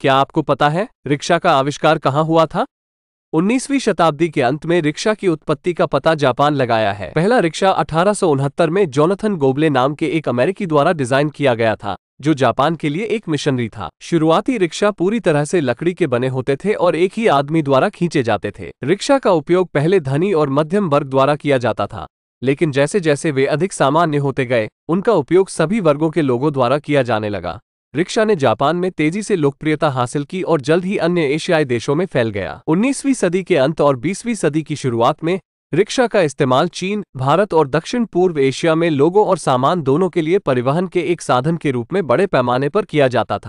क्या आपको पता है रिक्शा का आविष्कार कहाँ हुआ था 19वीं शताब्दी के अंत में रिक्शा की उत्पत्ति का पता जापान लगाया है पहला रिक्शा अठारह में जोनाथन गोबले नाम के एक अमेरिकी द्वारा डिजाइन किया गया था जो जापान के लिए एक मिशनरी था शुरुआती रिक्शा पूरी तरह से लकड़ी के बने होते थे और एक ही आदमी द्वारा खींचे जाते थे रिक्शा का उपयोग पहले धनी और मध्यम वर्ग द्वारा किया जाता था लेकिन जैसे जैसे वे अधिक सामान्य होते गए उनका उपयोग सभी वर्गों के लोगों द्वारा किया जाने लगा रिक्शा ने जापान में तेजी से लोकप्रियता हासिल की और जल्द ही अन्य एशियाई देशों में फैल गया 19वीं सदी के अंत और 20वीं सदी की शुरुआत में रिक्शा का इस्तेमाल चीन भारत और दक्षिण पूर्व एशिया में लोगों और सामान दोनों के लिए परिवहन के एक साधन के रूप में बड़े पैमाने पर किया जाता था